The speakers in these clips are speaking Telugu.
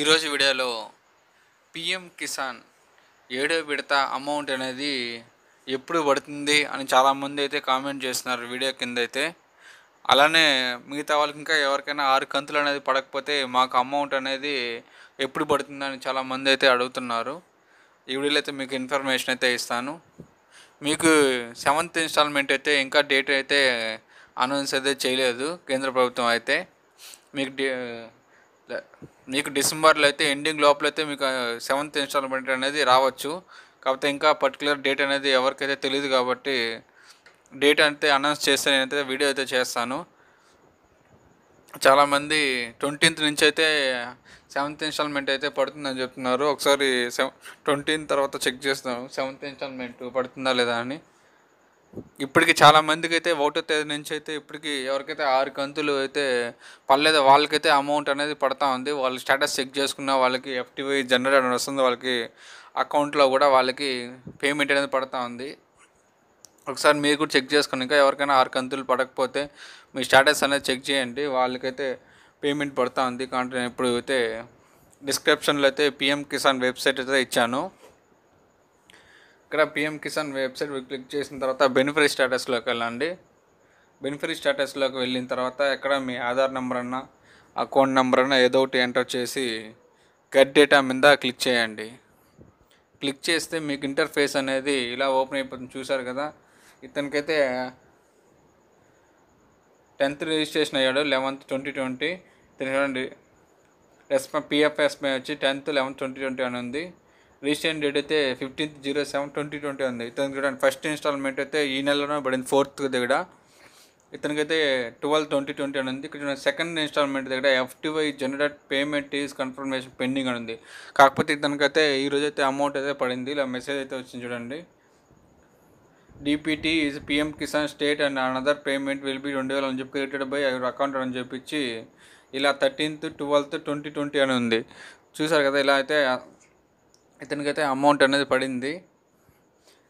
ఈరోజు వీడియోలో పిఎం కిసాన్ ఏడో విడత అమౌంట్ అనేది ఎప్పుడు పడుతుంది అని చాలామంది అయితే కామెంట్ చేస్తున్నారు వీడియో కింద అయితే అలానే మిగతా వాళ్ళకి ఇంకా ఎవరికైనా ఆరు కంతులు అనేది పడకపోతే మాకు అమౌంట్ అనేది ఎప్పుడు పడుతుంది అని చాలామంది అయితే అడుగుతున్నారు ఈ వీడియోలో అయితే మీకు ఇన్ఫర్మేషన్ అయితే ఇస్తాను మీకు సెవెంత్ ఇన్స్టాల్మెంట్ అయితే ఇంకా డేట్ అయితే అనౌన్స్ అయితే చేయలేదు కేంద్ర ప్రభుత్వం అయితే మీకు డే మీకు డిసెంబర్లో అయితే ఎండింగ్ లోపల అయితే మీకు సెవెంత్ ఇన్స్టాల్మెంట్ అనేది రావచ్చు కాకపోతే ఇంకా పర్టికులర్ డేట్ అనేది ఎవరికైతే తెలియదు కాబట్టి డేట్ అయితే అనౌన్స్ చేస్తే నేనైతే వీడియో అయితే చేస్తాను చాలామంది ట్వంటీన్త్ నుంచి అయితే సెవెంత్ ఇన్స్టాల్మెంట్ అయితే పడుతుందని చెప్తున్నారు ఒకసారి సెవెన్ ట్వంటీన్త్ తర్వాత చెక్ చేస్తున్నాను సెవెంత్ ఇన్స్టాల్మెంట్ పడుతుందా లేదా అని ఇప్పటికి చాలా మందికి అయితే ఒకటో తేదీ నుంచి అయితే ఇప్పటికి ఎవరికైతే ఆరు కంతులు అయితే పర్లేదు వాళ్ళకైతే అమౌంట్ అనేది పడతా ఉంది వాళ్ళు స్టేటస్ చెక్ చేసుకున్న వాళ్ళకి ఎఫ్టీవై జనరేట్ అనేది వస్తుంది వాళ్ళకి అకౌంట్లో కూడా వాళ్ళకి పేమెంట్ అనేది పడతా ఉంది ఒకసారి మీరు కూడా చెక్ చేసుకుని ఇంకా ఎవరికైనా ఆరు కంతులు పడకపోతే మీ స్టేటస్ అనేది చెక్ చేయండి వాళ్ళకైతే పేమెంట్ పడుతూ ఉంది కాబట్టి నేను ఇప్పుడు అయితే డిస్క్రిప్షన్లో అయితే పిఎం కిసాన్ వెబ్సైట్ అయితే ఇచ్చాను ఇక్కడ పిఎం కిసాన్ వెబ్సైట్ క్లిక్ చేసిన తర్వాత బెనిఫిట్ స్టేటస్లోకి వెళ్ళండి బెనిఫిట్ స్టేటస్లోకి వెళ్ళిన తర్వాత ఎక్కడ మీ ఆధార్ నెంబర్ అన్న అకౌంట్ నెంబర్ అన్న ఏదో ఒకటి ఎంటర్ చేసి గెట్ డేటా మీద క్లిక్ చేయండి క్లిక్ చేస్తే మీకు ఇంటర్ఫేస్ అనేది ఇలా ఓపెన్ అయిపోతుంది చూసారు కదా ఇతనికైతే టెన్త్ రిజిస్ట్రేషన్ అయ్యాడు లెవెన్త్ ట్వంటీ ట్వంటీ తినండి ఎస్మ పిఎఫ్ఎస్పై వచ్చి టెన్త్ లెవెన్త్ ట్వంటీ ట్వంటీ అని ఉంది రీసెంట్ డేట్ అయితే fifteenth zero seven twenty twenty ఉంది ఇతనికి చూడండి ఫస్ట్ ఇన్స్టాల్మెంట్ అయితే ఈ నెలలోనే పడింది ఫోర్త్ దగ్గర ఇతనికైతే ట్వెల్వ్ ట్వంటీ ట్వంటీ అని ఉంది ఇక్కడ సెకండ్ ఇన్స్టాల్మెంట్ దగ్గర FTY generate payment is confirmation pending అని ఉంది కాకపోతే ఇతనికైతే ఈరోజు అయితే అమౌంట్ అయితే పడింది ఇలా మెసేజ్ అయితే వచ్చింది చూడండి DPT is PM Kisan state and another payment will be రెండు వేల అని చెప్పి క్రియేటెడ్ బై యువర్ అకౌంట్ అని చెప్పించి ఇలా థర్టీన్త్ ట్వెల్త్ ట్వంటీ ట్వంటీ అని ఉంది చూసారు కదా ఇలా అయితే ఇతనికైతే అమౌంట్ అనేది పడింది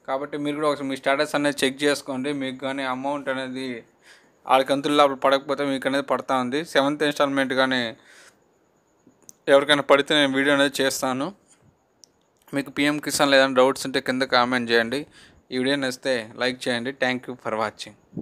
కాబట్టి మీరు కూడా ఒకసారి మీ స్టేటస్ అనేది చెక్ చేసుకోండి మీకు కానీ అమౌంట్ అనేది వాళ్ళకి కంతుల లోపల పడకపోతే మీకు అనేది పడతా ఉంది సెవెంత్ ఇన్స్టాల్మెంట్ కానీ ఎవరికైనా పడితే నేను వీడియో అనేది చేస్తాను మీకు పిఎం కిసాన్ లేదని డౌట్స్ ఉంటే కింద కామెంట్ చేయండి ఈ వీడియో నచ్చితే లైక్ చేయండి థ్యాంక్ యూ ఫర్ వాచింగ్